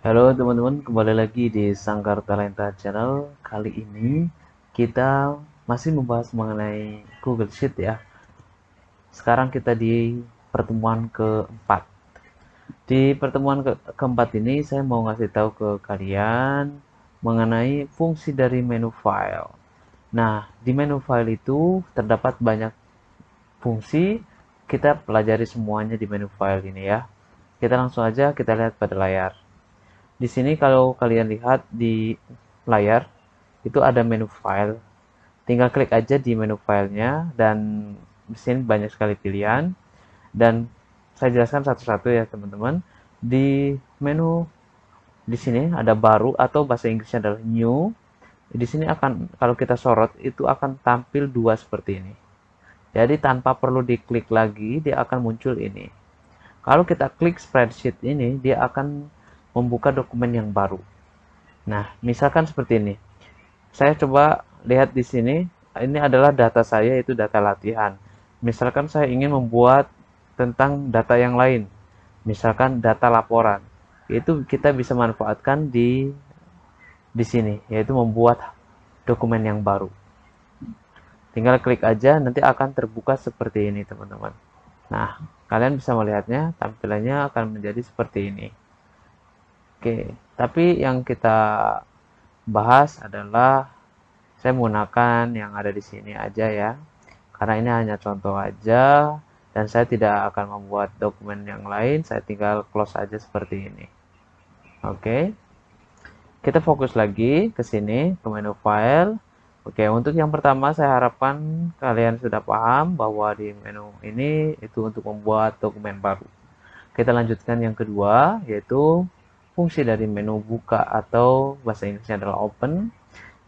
Halo teman-teman, kembali lagi di Sangkar Talenta Channel. Kali ini kita masih membahas mengenai Google Sheet ya. Sekarang kita di pertemuan keempat. Di pertemuan ke keempat ini saya mau ngasih tahu ke kalian mengenai fungsi dari menu file. Nah, di menu file itu terdapat banyak fungsi. Kita pelajari semuanya di menu file ini ya. Kita langsung aja kita lihat pada layar. Di sini kalau kalian lihat di layar itu ada menu file. Tinggal klik aja di menu filenya dan mesin banyak sekali pilihan dan saya jelaskan satu-satu ya teman-teman. Di menu di sini ada baru atau bahasa Inggrisnya adalah new. Di sini akan kalau kita sorot itu akan tampil dua seperti ini. Jadi tanpa perlu diklik lagi dia akan muncul ini. Kalau kita klik spreadsheet ini dia akan membuka dokumen yang baru. Nah, misalkan seperti ini. Saya coba lihat di sini, ini adalah data saya, itu data latihan. Misalkan saya ingin membuat tentang data yang lain, misalkan data laporan. Itu kita bisa manfaatkan di di sini, yaitu membuat dokumen yang baru. Tinggal klik aja, nanti akan terbuka seperti ini, teman-teman. Nah, kalian bisa melihatnya, tampilannya akan menjadi seperti ini. Oke, tapi yang kita bahas adalah saya menggunakan yang ada di sini aja ya. Karena ini hanya contoh aja dan saya tidak akan membuat dokumen yang lain, saya tinggal close aja seperti ini. Oke. Kita fokus lagi ke sini, ke menu file. Oke, untuk yang pertama saya harapkan kalian sudah paham bahwa di menu ini itu untuk membuat dokumen baru. Kita lanjutkan yang kedua yaitu fungsi dari menu buka atau bahasa Inggrisnya adalah open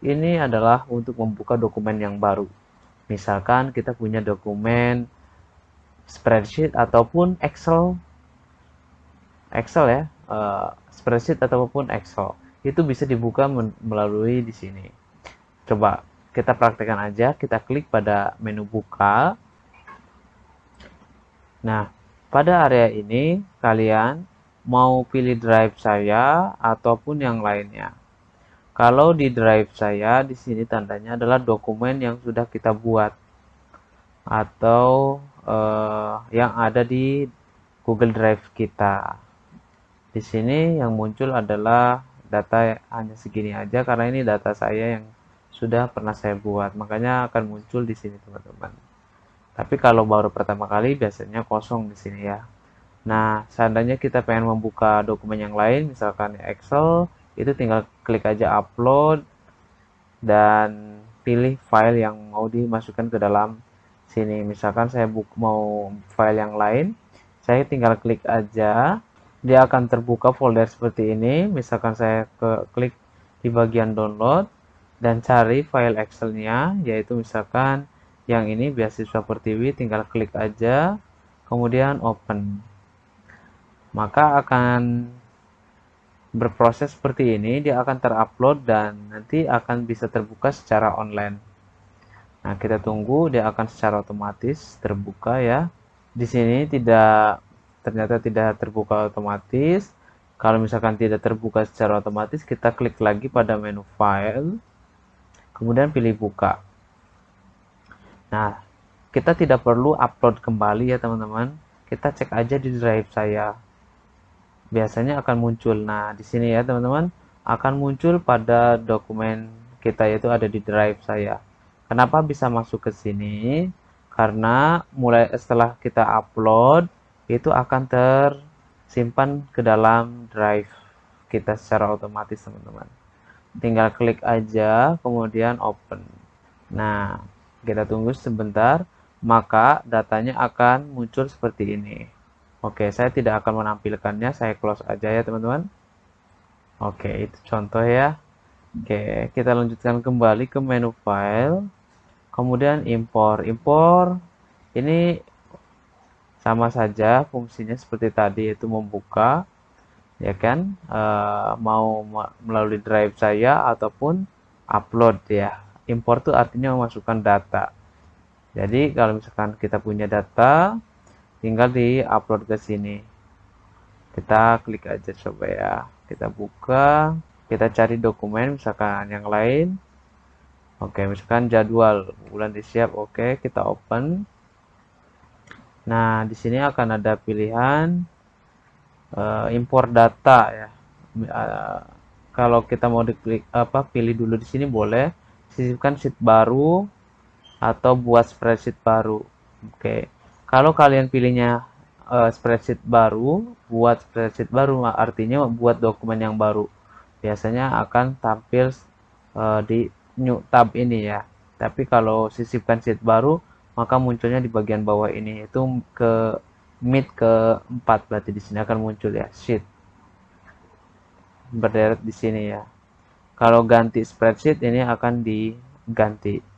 ini adalah untuk membuka dokumen yang baru. Misalkan kita punya dokumen spreadsheet ataupun Excel, Excel ya, uh, spreadsheet ataupun Excel itu bisa dibuka melalui di sini. Coba kita praktekkan aja, kita klik pada menu buka. Nah, pada area ini kalian mau pilih drive saya ataupun yang lainnya. Kalau di drive saya, di sini tandanya adalah dokumen yang sudah kita buat atau eh, yang ada di Google Drive kita. Di sini yang muncul adalah data hanya segini aja karena ini data saya yang sudah pernah saya buat, makanya akan muncul di sini teman-teman. Tapi kalau baru pertama kali biasanya kosong di sini ya. Nah, seandainya kita pengen membuka dokumen yang lain, misalkan Excel, itu tinggal klik aja upload dan pilih file yang mau dimasukkan ke dalam sini. Misalkan saya buka mau file yang lain, saya tinggal klik aja, dia akan terbuka folder seperti ini. Misalkan saya ke klik di bagian download dan cari file Excel-nya, yaitu misalkan yang ini beasiswa Pertiwi, tinggal klik aja, kemudian open maka akan berproses seperti ini dia akan terupload dan nanti akan bisa terbuka secara online nah kita tunggu dia akan secara otomatis terbuka ya di sini tidak ternyata tidak terbuka otomatis kalau misalkan tidak terbuka secara otomatis kita klik lagi pada menu file kemudian pilih buka nah kita tidak perlu upload kembali ya teman-teman kita cek aja di drive saya biasanya akan muncul. Nah, di sini ya teman-teman akan muncul pada dokumen kita yaitu ada di drive saya. Kenapa bisa masuk ke sini? Karena mulai setelah kita upload itu akan tersimpan ke dalam drive kita secara otomatis teman-teman. Tinggal klik aja kemudian open. Nah, kita tunggu sebentar maka datanya akan muncul seperti ini. Oke, saya tidak akan menampilkannya, saya close aja ya teman-teman. Oke, itu contoh ya. Oke, kita lanjutkan kembali ke menu file. Kemudian import, import. ini sama saja fungsinya seperti tadi yaitu membuka ya kan e, mau melalui drive saya ataupun upload ya. Import itu artinya memasukkan data. Jadi kalau misalkan kita punya data tinggal di upload ke sini kita klik aja coba ya kita buka kita cari dokumen misalkan yang lain oke misalkan jadwal bulan disiap oke kita open nah di sini akan ada pilihan uh, impor data ya uh, kalau kita mau diklik apa pilih dulu di sini boleh sisipkan sheet baru atau buat spreadsheet baru oke kalau kalian pilihnya uh, spreadsheet baru, buat spreadsheet baru artinya buat dokumen yang baru. Biasanya akan tampil uh, di new tab ini ya. Tapi kalau sisipkan sheet baru, maka munculnya di bagian bawah ini itu ke mid ke 4 berarti di sini akan muncul ya sheet berderet di sini ya. Kalau ganti spreadsheet ini akan diganti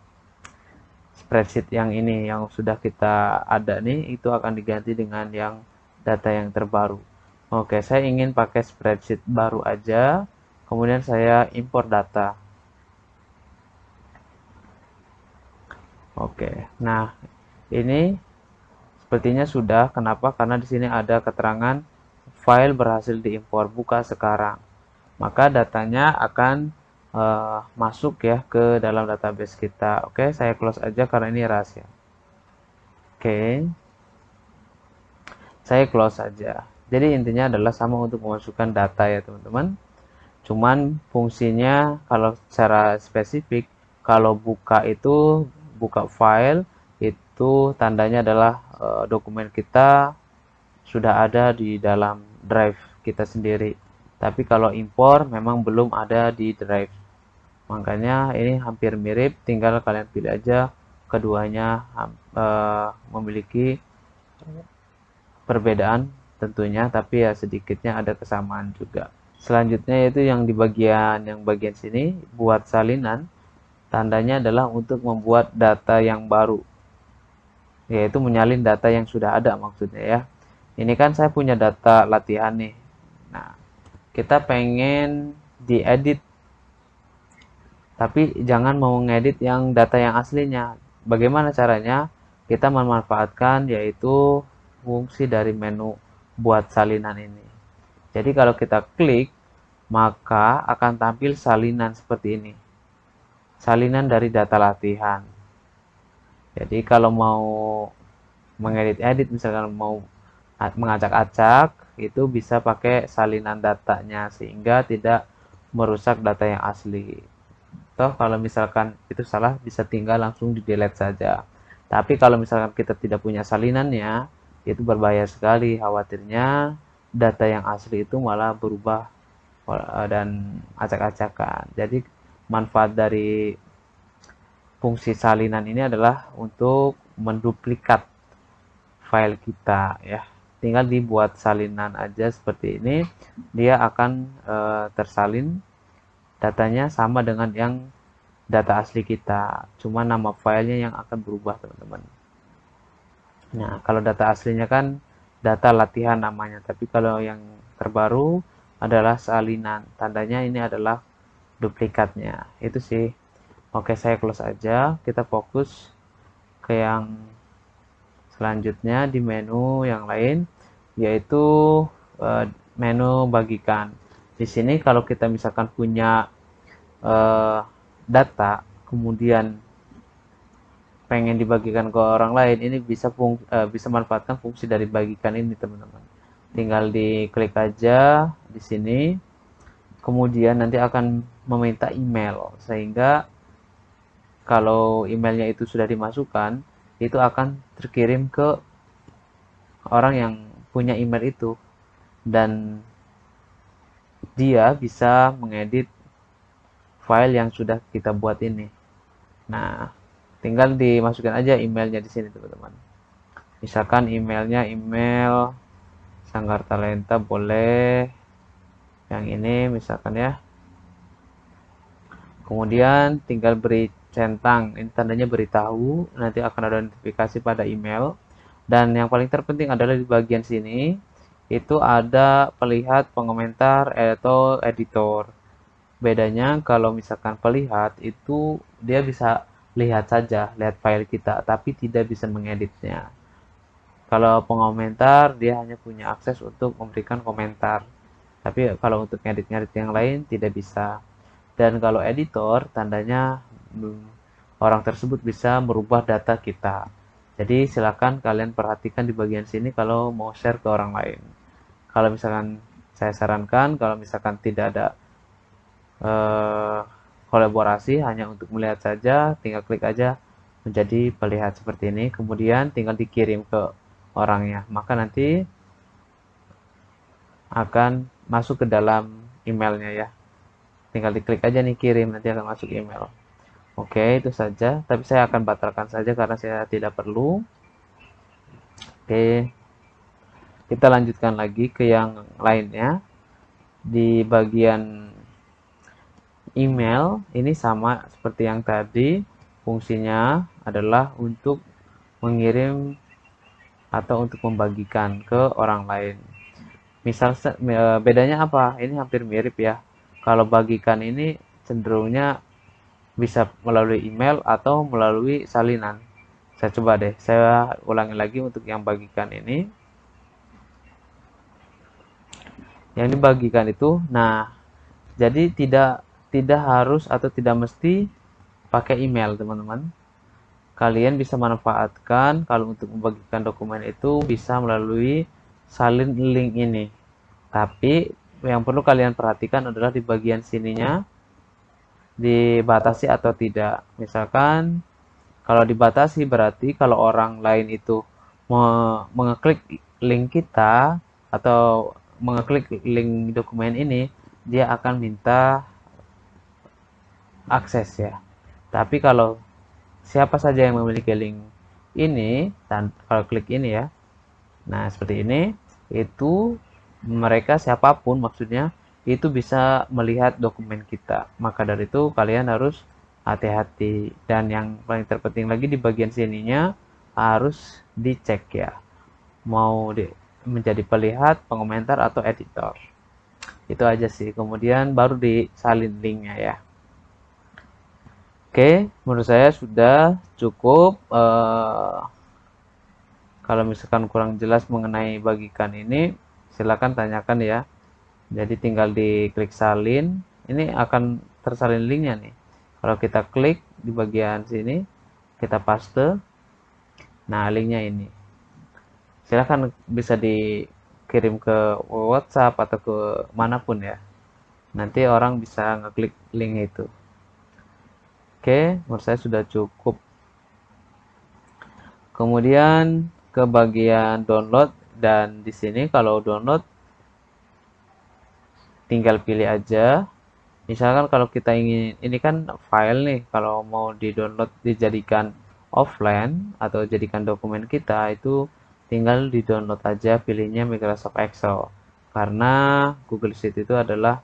spreadsheet yang ini yang sudah kita ada nih itu akan diganti dengan yang data yang terbaru oke saya ingin pakai spreadsheet baru aja kemudian saya import data oke nah ini sepertinya sudah kenapa karena di sini ada keterangan file berhasil diimpor buka sekarang maka datanya akan uh, masuk ya ke dalam database kita. Oke, okay, saya close aja karena ini rahasia. Oke. Okay. Saya close aja. Jadi intinya adalah sama untuk memasukkan data ya, teman-teman. Cuman fungsinya kalau secara spesifik kalau buka itu buka file itu tandanya adalah e, dokumen kita sudah ada di dalam drive kita sendiri. Tapi kalau impor memang belum ada di drive makanya ini hampir mirip tinggal kalian pilih aja keduanya uh, memiliki perbedaan tentunya tapi ya sedikitnya ada kesamaan juga selanjutnya yaitu yang di bagian yang bagian sini buat salinan tandanya adalah untuk membuat data yang baru yaitu menyalin data yang sudah ada maksudnya ya ini kan saya punya data latihan nih nah kita pengen diedit tapi jangan mau ngedit yang data yang aslinya bagaimana caranya kita memanfaatkan yaitu fungsi dari menu buat salinan ini jadi kalau kita klik maka akan tampil salinan seperti ini salinan dari data latihan jadi kalau mau mengedit-edit misalkan mau mengacak-acak itu bisa pakai salinan datanya sehingga tidak merusak data yang asli toh kalau misalkan itu salah bisa tinggal langsung di delete saja tapi kalau misalkan kita tidak punya salinannya itu berbahaya sekali khawatirnya data yang asli itu malah berubah eh, dan acak-acakan jadi manfaat dari fungsi salinan ini adalah untuk menduplikat file kita ya tinggal dibuat salinan aja seperti ini dia akan e, tersalin datanya sama dengan yang data asli kita cuma nama filenya yang akan berubah teman-teman nah kalau data aslinya kan data latihan namanya tapi kalau yang terbaru adalah salinan tandanya ini adalah duplikatnya itu sih oke saya close aja kita fokus ke yang selanjutnya di menu yang lain yaitu eh, menu bagikan di sini kalau kita misalkan punya uh, data kemudian pengen dibagikan ke orang lain ini bisa fung, uh, bisa manfaatkan fungsi dari bagikan ini teman-teman tinggal diklik aja di sini kemudian nanti akan meminta email sehingga kalau emailnya itu sudah dimasukkan itu akan terkirim ke orang yang punya email itu dan dia bisa mengedit file yang sudah kita buat ini. Nah, tinggal dimasukkan aja emailnya di sini teman-teman. Misalkan emailnya email Sanggar Talenta boleh yang ini misalkan ya. Kemudian tinggal beri centang, ini tandanya beritahu, nanti akan ada notifikasi pada email. Dan yang paling terpenting adalah di bagian sini, itu ada pelihat, pengomentar, atau editor. Bedanya kalau misalkan pelihat itu dia bisa lihat saja, lihat file kita, tapi tidak bisa mengeditnya. Kalau pengomentar dia hanya punya akses untuk memberikan komentar. Tapi kalau untuk ngedit-ngedit yang lain tidak bisa. Dan kalau editor tandanya hmm, orang tersebut bisa merubah data kita. Jadi silakan kalian perhatikan di bagian sini kalau mau share ke orang lain. Kalau misalkan saya sarankan kalau misalkan tidak ada eh, kolaborasi hanya untuk melihat saja, tinggal klik aja menjadi pelihat seperti ini. Kemudian tinggal dikirim ke orangnya. Maka nanti akan masuk ke dalam emailnya ya. Tinggal diklik aja nih kirim nanti akan masuk email. Oke, itu saja. Tapi saya akan batalkan saja karena saya tidak perlu. Oke. Kita lanjutkan lagi ke yang lainnya. Di bagian email, ini sama seperti yang tadi. Fungsinya adalah untuk mengirim atau untuk membagikan ke orang lain. Misal bedanya apa? Ini hampir mirip ya. Kalau bagikan ini cenderungnya bisa melalui email atau melalui salinan. Saya coba deh, saya ulangi lagi untuk yang bagikan ini. Yang dibagikan itu, nah, jadi tidak tidak harus atau tidak mesti pakai email, teman-teman. Kalian bisa manfaatkan kalau untuk membagikan dokumen itu bisa melalui salin link ini. Tapi yang perlu kalian perhatikan adalah di bagian sininya dibatasi atau tidak. Misalkan kalau dibatasi berarti kalau orang lain itu mengeklik link kita atau mengeklik link dokumen ini, dia akan minta akses ya. Tapi kalau siapa saja yang memiliki link ini dan kalau klik ini ya. Nah, seperti ini itu mereka siapapun maksudnya itu bisa melihat dokumen kita. Maka dari itu kalian harus hati-hati dan yang paling terpenting lagi di bagian sininya harus dicek ya. Mau di, menjadi pelihat, pengomentar atau editor. Itu aja sih. Kemudian baru disalin linknya ya. Oke, menurut saya sudah cukup. Uh, kalau misalkan kurang jelas mengenai bagikan ini, silakan tanyakan ya jadi tinggal diklik salin ini akan tersalin linknya nih kalau kita klik di bagian sini kita paste nah linknya ini silahkan bisa dikirim ke WhatsApp atau ke manapun ya nanti orang bisa ngeklik link itu oke menurut saya sudah cukup kemudian ke bagian download dan di sini kalau download tinggal pilih aja misalkan kalau kita ingin ini kan file nih kalau mau di download dijadikan offline atau jadikan dokumen kita itu tinggal di download aja pilihnya Microsoft Excel karena Google Sheet itu adalah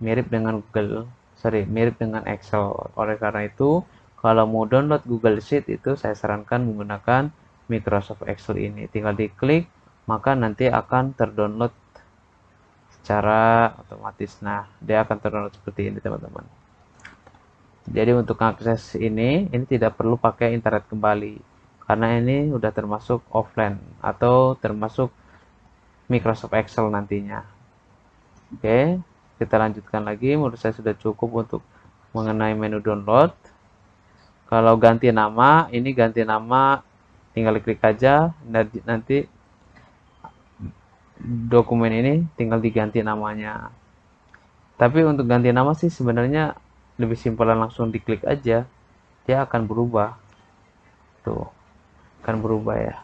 mirip dengan Google sorry mirip dengan Excel oleh karena itu kalau mau download Google Sheet itu saya sarankan menggunakan Microsoft Excel ini tinggal diklik maka nanti akan terdownload secara otomatis. Nah, dia akan terdownload seperti ini, teman-teman. Jadi untuk akses ini, ini tidak perlu pakai internet kembali karena ini sudah termasuk offline atau termasuk Microsoft Excel nantinya. Oke, kita lanjutkan lagi. Menurut saya sudah cukup untuk mengenai menu download. Kalau ganti nama, ini ganti nama tinggal klik aja nanti dokumen ini tinggal diganti namanya tapi untuk ganti nama sih sebenarnya lebih simpelan langsung diklik aja dia akan berubah tuh akan berubah ya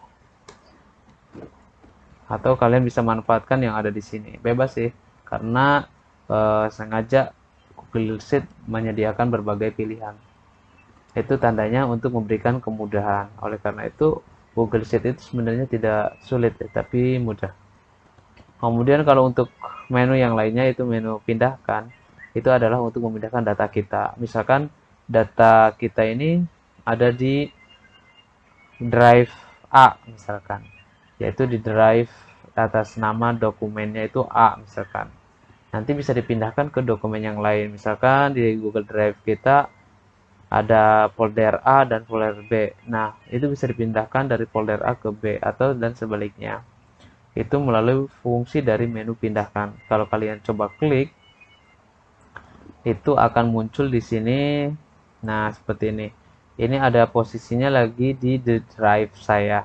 atau kalian bisa manfaatkan yang ada di sini bebas sih karena eh, sengaja Google Sheet menyediakan berbagai pilihan itu tandanya untuk memberikan kemudahan oleh karena itu Google Sheet itu sebenarnya tidak sulit ya, tapi mudah kemudian kalau untuk menu yang lainnya itu menu pindahkan itu adalah untuk memindahkan data kita misalkan data kita ini ada di drive A misalkan yaitu di drive atas nama dokumennya itu A misalkan nanti bisa dipindahkan ke dokumen yang lain misalkan di Google Drive kita ada folder A dan folder B nah itu bisa dipindahkan dari folder A ke B atau dan sebaliknya itu melalui fungsi dari menu pindahkan. Kalau kalian coba klik, itu akan muncul di sini. Nah, seperti ini. Ini ada posisinya lagi di the drive saya.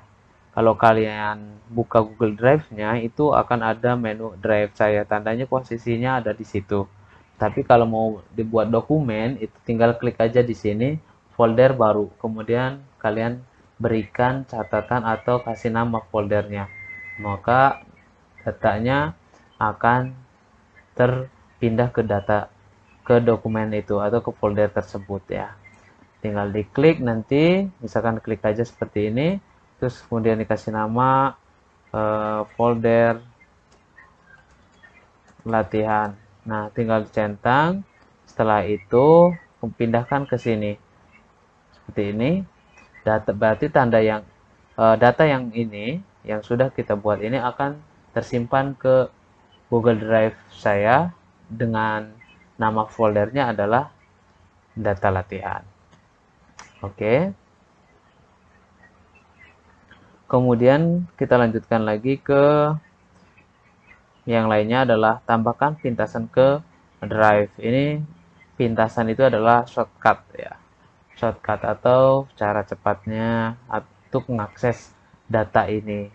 Kalau kalian buka Google Drive-nya, itu akan ada menu drive saya. Tandanya posisinya ada di situ. Tapi kalau mau dibuat dokumen, itu tinggal klik aja di sini, folder baru. Kemudian kalian berikan catatan atau kasih nama foldernya maka datanya akan terpindah ke data ke dokumen itu atau ke folder tersebut ya tinggal diklik nanti misalkan klik aja seperti ini terus kemudian dikasih nama eh, folder latihan nah tinggal centang setelah itu pindahkan ke sini seperti ini data berarti tanda yang eh, data yang ini yang sudah kita buat ini akan tersimpan ke Google Drive saya dengan nama foldernya adalah data latihan. Oke. Okay. Kemudian kita lanjutkan lagi ke yang lainnya adalah tambahkan pintasan ke drive. Ini pintasan itu adalah shortcut ya. Shortcut atau cara cepatnya untuk mengakses data ini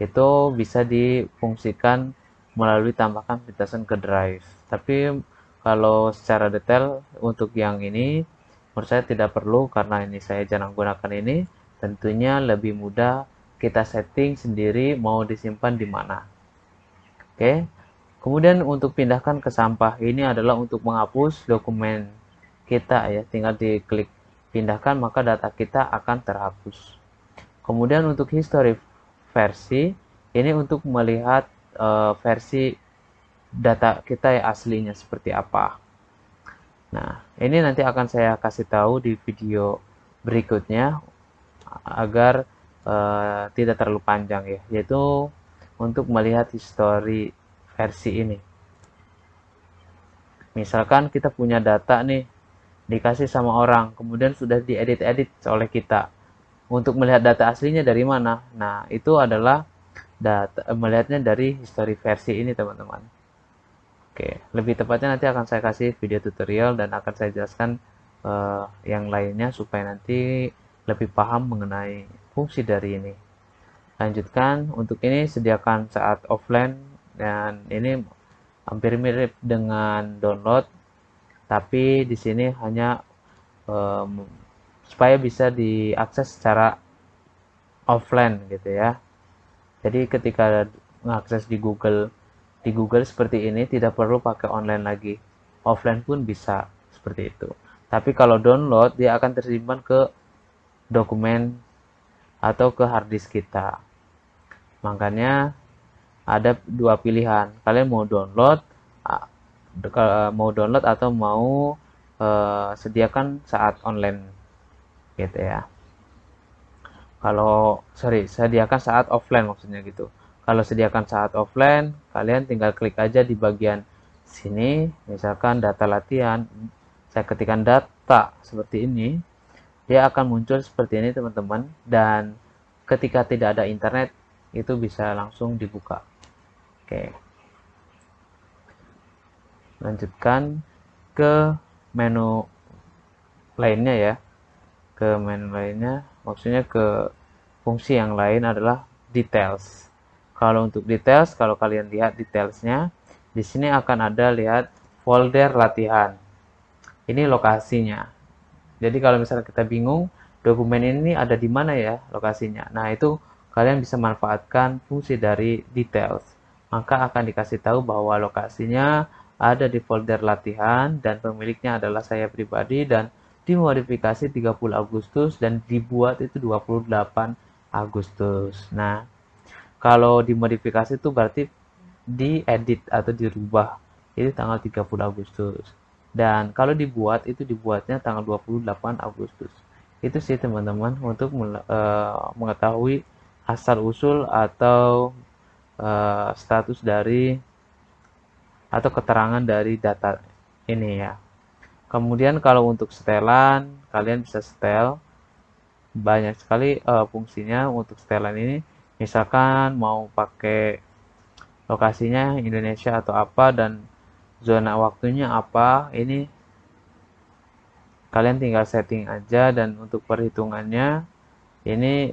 itu bisa difungsikan melalui tambahkan pintasan ke drive tapi kalau secara detail untuk yang ini menurut saya tidak perlu karena ini saya jarang gunakan ini tentunya lebih mudah kita setting sendiri mau disimpan di mana oke kemudian untuk pindahkan ke sampah ini adalah untuk menghapus dokumen kita ya tinggal diklik pindahkan maka data kita akan terhapus Kemudian untuk history versi ini untuk melihat uh, versi data kita yang aslinya seperti apa. Nah, ini nanti akan saya kasih tahu di video berikutnya agar uh, tidak terlalu panjang ya, yaitu untuk melihat history versi ini. Misalkan kita punya data nih dikasih sama orang, kemudian sudah diedit-edit oleh kita. Untuk melihat data aslinya dari mana? Nah, itu adalah data eh, melihatnya dari history versi ini, teman-teman. Oke, lebih tepatnya nanti akan saya kasih video tutorial dan akan saya jelaskan uh, yang lainnya supaya nanti lebih paham mengenai fungsi dari ini. Lanjutkan, untuk ini sediakan saat offline dan ini hampir mirip dengan download, tapi di sini hanya um, supaya bisa diakses secara offline gitu ya. Jadi ketika mengakses di Google di Google seperti ini tidak perlu pakai online lagi. Offline pun bisa seperti itu. Tapi kalau download dia akan tersimpan ke dokumen atau ke hard kita. Makanya ada dua pilihan. Kalian mau download mau download atau mau uh, sediakan saat online gitu ya kalau sorry sediakan saat offline maksudnya gitu kalau sediakan saat offline kalian tinggal klik aja di bagian sini misalkan data latihan saya ketikkan data seperti ini dia akan muncul seperti ini teman-teman dan ketika tidak ada internet itu bisa langsung dibuka oke lanjutkan ke menu lainnya ya ke main lainnya maksudnya ke fungsi yang lain adalah details kalau untuk details kalau kalian lihat detailsnya di sini akan ada lihat folder latihan ini lokasinya jadi kalau misalnya kita bingung dokumen ini ada di mana ya lokasinya nah itu kalian bisa manfaatkan fungsi dari details maka akan dikasih tahu bahwa lokasinya ada di folder latihan dan pemiliknya adalah saya pribadi dan dimodifikasi 30 Agustus dan dibuat itu 28 Agustus. Nah, kalau dimodifikasi itu berarti diedit atau dirubah itu tanggal 30 Agustus. Dan kalau dibuat itu dibuatnya tanggal 28 Agustus. Itu sih teman-teman untuk uh, mengetahui asal usul atau uh, status dari atau keterangan dari data ini ya. Kemudian kalau untuk setelan, kalian bisa setel. Banyak sekali uh, fungsinya untuk setelan ini. Misalkan mau pakai lokasinya Indonesia atau apa dan zona waktunya apa, ini kalian tinggal setting aja dan untuk perhitungannya ini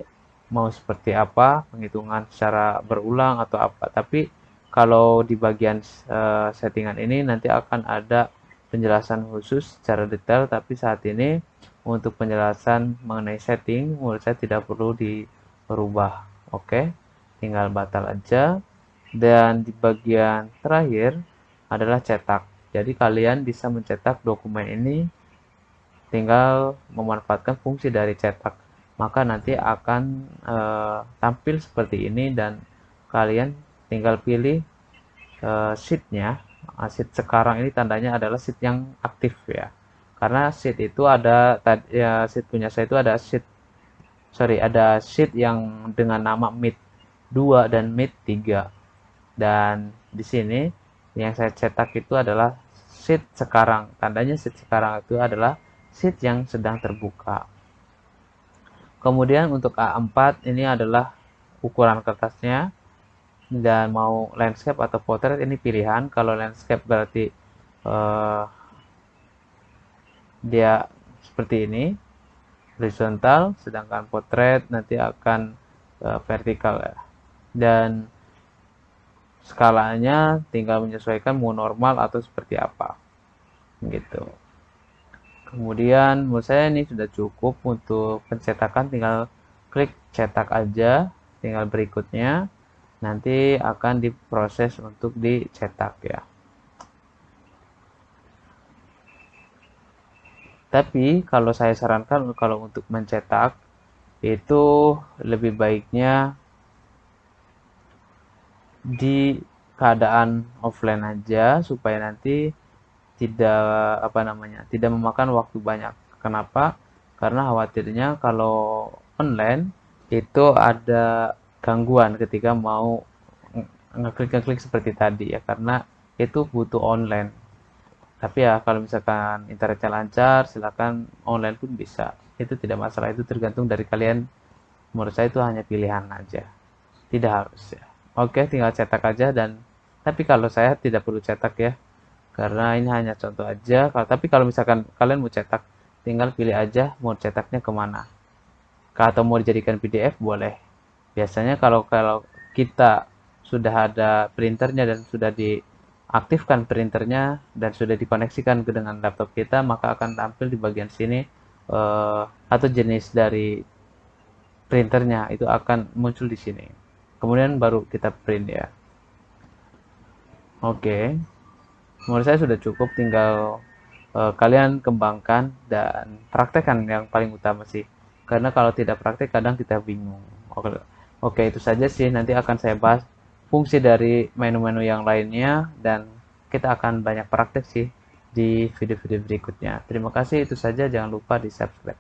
mau seperti apa, penghitungan secara berulang atau apa. Tapi kalau di bagian uh, settingan ini nanti akan ada penjelasan khusus secara detail, tapi saat ini untuk penjelasan mengenai setting, menurut saya tidak perlu diubah Oke, tinggal batal aja. Dan di bagian terakhir adalah cetak. Jadi kalian bisa mencetak dokumen ini tinggal memanfaatkan fungsi dari cetak. Maka nanti akan e, tampil seperti ini dan kalian tinggal pilih e, sheetnya seat sekarang ini tandanya adalah seat yang aktif ya karena seat itu ada ya seat punya saya itu ada seat sorry ada seat yang dengan nama mid 2 dan mid 3 dan di sini yang saya cetak itu adalah seat sekarang tandanya seat sekarang itu adalah seat yang sedang terbuka kemudian untuk A4 ini adalah ukuran kertasnya dan mau landscape atau portrait ini pilihan kalau landscape berarti uh, dia seperti ini horizontal sedangkan portrait nanti akan uh, vertikal ya dan skalanya tinggal menyesuaikan mau normal atau seperti apa gitu kemudian menurut saya ini sudah cukup untuk pencetakan tinggal klik cetak aja tinggal berikutnya nanti akan diproses untuk dicetak ya. Tapi kalau saya sarankan kalau untuk mencetak itu lebih baiknya di keadaan offline aja supaya nanti tidak apa namanya tidak memakan waktu banyak. Kenapa? Karena khawatirnya kalau online itu ada gangguan ketika mau ngeklik-ngeklik seperti tadi ya karena itu butuh online tapi ya kalau misalkan internetnya lancar silahkan online pun bisa itu tidak masalah itu tergantung dari kalian menurut saya itu hanya pilihan aja tidak harus ya oke tinggal cetak aja dan tapi kalau saya tidak perlu cetak ya karena ini hanya contoh aja kalau tapi kalau misalkan kalian mau cetak tinggal pilih aja mau cetaknya kemana atau mau dijadikan PDF boleh biasanya kalau kalau kita sudah ada printernya dan sudah diaktifkan printernya dan sudah dikoneksikan ke dengan laptop kita maka akan tampil di bagian sini uh, eh, atau jenis dari printernya itu akan muncul di sini kemudian baru kita print ya oke okay. menurut saya sudah cukup tinggal uh, kalian kembangkan dan praktekkan yang paling utama sih karena kalau tidak praktek kadang kita bingung oke okay Oke, itu saja sih. Nanti akan saya bahas fungsi dari menu-menu yang lainnya dan kita akan banyak praktek sih di video-video berikutnya. Terima kasih, itu saja. Jangan lupa di subscribe.